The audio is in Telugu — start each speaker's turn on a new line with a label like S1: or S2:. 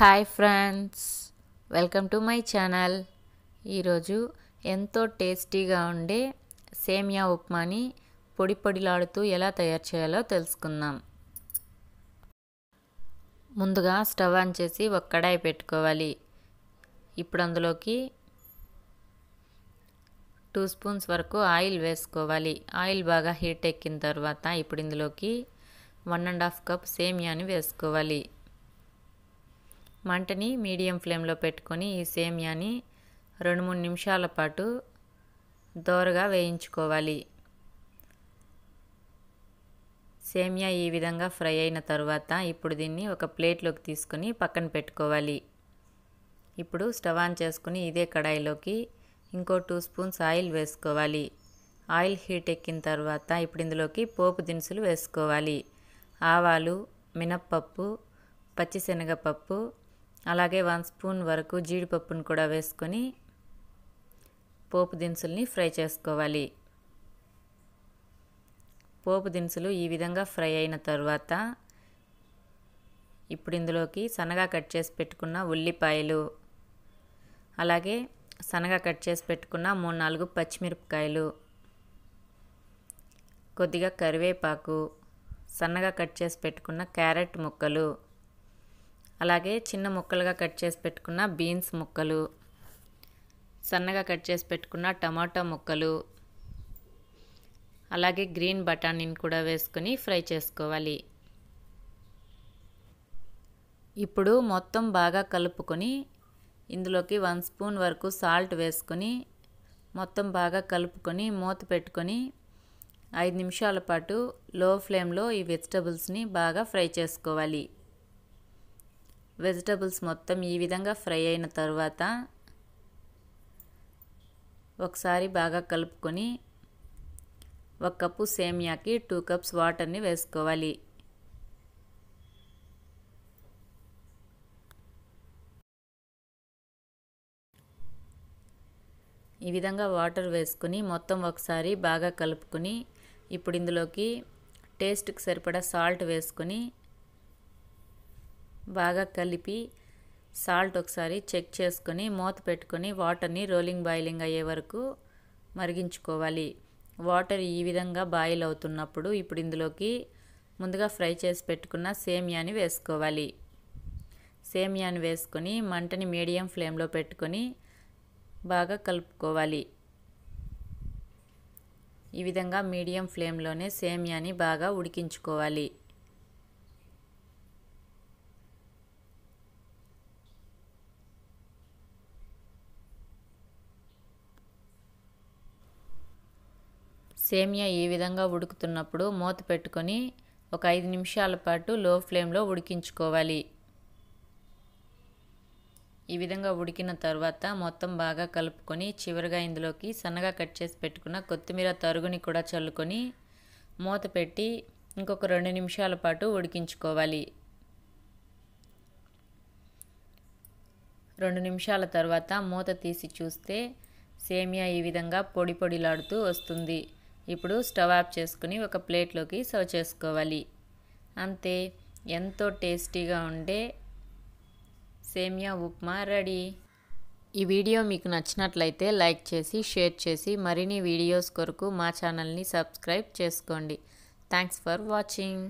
S1: hi friends welcome to my channel ఈరోజు ఎంతో టేస్టీగా ఉండే సేమియా ఉప్మాని పొడి పొడిలాడుతూ ఎలా తయారు చేయాలో తెలుసుకుందాం ముందుగా స్టవ్ ఆన్ చేసి ఒక కడాయి పెట్టుకోవాలి ఇప్పుడు అందులోకి టూ స్పూన్స్ వరకు ఆయిల్ వేసుకోవాలి ఆయిల్ బాగా హీట్ ఎక్కిన తర్వాత ఇప్పుడు ఇందులోకి వన్ అండ్ హాఫ్ కప్ సేమియాని వేసుకోవాలి మంటని మీడియం ఫ్లేమ్లో పెట్టుకొని ఈ సేమియాని రెండు మూడు నిమిషాల పాటు దోరగా వేయించుకోవాలి సేమ్యా ఈ విధంగా ఫ్రై అయిన తర్వాత ఇప్పుడు దీన్ని ఒక ప్లేట్లోకి తీసుకొని పక్కన పెట్టుకోవాలి ఇప్పుడు స్టవ్ ఆన్ చేసుకుని ఇదే కడాయిలోకి ఇంకో టూ స్పూన్స్ ఆయిల్ వేసుకోవాలి ఆయిల్ హీట్ ఎక్కిన తర్వాత ఇప్పుడు ఇందులోకి పోపు దినుసులు వేసుకోవాలి ఆవాలు మినప్పప్పు పచ్చిశనగపప్పు అలాగే వన్ స్పూన్ వరకు జీడిపప్పును కూడా వేసుకొని పోపు దినుసుల్ని ఫ్రై చేసుకోవాలి పోపు దినుసులు ఈ విధంగా ఫ్రై అయిన తర్వాత ఇప్పుడు ఇందులోకి సన్నగా కట్ చేసి పెట్టుకున్న ఉల్లిపాయలు అలాగే సన్నగా కట్ చేసి పెట్టుకున్న మూడు నాలుగు పచ్చిమిరపకాయలు కొద్దిగా కరివేపాకు సన్నగా కట్ చేసి పెట్టుకున్న క్యారెట్ ముక్కలు అలాగే చిన్న ముక్కలుగా కట్ చేసి పెట్టుకున్న బీన్స్ ముక్కలు సన్నగా కట్ చేసి పెట్టుకున్న టమాటా ముక్కలు అలాగే గ్రీన్ బఠానీని కూడా వేసుకొని ఫ్రై చేసుకోవాలి ఇప్పుడు మొత్తం బాగా కలుపుకొని ఇందులోకి వన్ స్పూన్ వరకు సాల్ట్ వేసుకొని మొత్తం బాగా కలుపుకొని మూత పెట్టుకొని ఐదు నిమిషాల పాటు లో ఫ్లేమ్లో ఈ వెజిటబుల్స్ని బాగా ఫ్రై చేసుకోవాలి వెజిటబుల్స్ మొత్తం ఈ విధంగా ఫ్రై అయిన తర్వాత ఒకసారి బాగా కలుపుకొని ఒక కప్పు సేమియాకి టూ కప్స్ వాటర్ని వేసుకోవాలి ఈ విధంగా వాటర్ వేసుకుని మొత్తం ఒకసారి బాగా కలుపుకుని ఇప్పుడు ఇందులోకి టేస్ట్కి సరిపడా సాల్ట్ వేసుకుని బాగా కలిపి సాల్ట్ ఒకసారి చెక్ చేసుకొని మూత పెట్టుకొని వాటర్ని రోలింగ్ బాయిలింగ్ అయ్యే వరకు మరిగించుకోవాలి వాటర్ ఈ విధంగా బాయిల్ అవుతున్నప్పుడు ఇప్పుడు ఇందులోకి ముందుగా ఫ్రై చేసి పెట్టుకున్న సేమియాని వేసుకోవాలి సేమియాని వేసుకొని మంటని మీడియం ఫ్లేమ్లో పెట్టుకొని బాగా కలుపుకోవాలి ఈ విధంగా మీడియం ఫ్లేమ్లోనే సేమియాని బాగా ఉడికించుకోవాలి సేమియా ఈ విధంగా ఉడుకుతున్నప్పుడు మూత పెట్టుకొని ఒక ఐదు నిమిషాల పాటు లో ఫ్లేమ్లో ఉడికించుకోవాలి ఈ విధంగా ఉడికిన తర్వాత మొత్తం బాగా కలుపుకొని చివరిగా ఇందులోకి సన్నగా కట్ చేసి పెట్టుకున్న కొత్తిమీర తరుగుని కూడా చల్లుకొని మూత పెట్టి ఇంకొక రెండు నిమిషాల పాటు ఉడికించుకోవాలి రెండు నిమిషాల తర్వాత మూత తీసి చూస్తే సేమియా ఈ విధంగా పొడి పొడిలాడుతూ వస్తుంది ఇప్పుడు స్టవ్ ఆఫ్ చేసుకుని ఒక ప్లేట్లోకి సర్వ్ చేసుకోవాలి అంతే ఎంతో టేస్టీగా ఉండే సేమియా ఉప్మా రెడీ ఈ వీడియో మీకు నచ్చినట్లయితే లైక్ చేసి షేర్ చేసి మరిన్ని వీడియోస్ కొరకు మా ఛానల్ని సబ్స్క్రైబ్ చేసుకోండి థ్యాంక్స్ ఫర్ వాచింగ్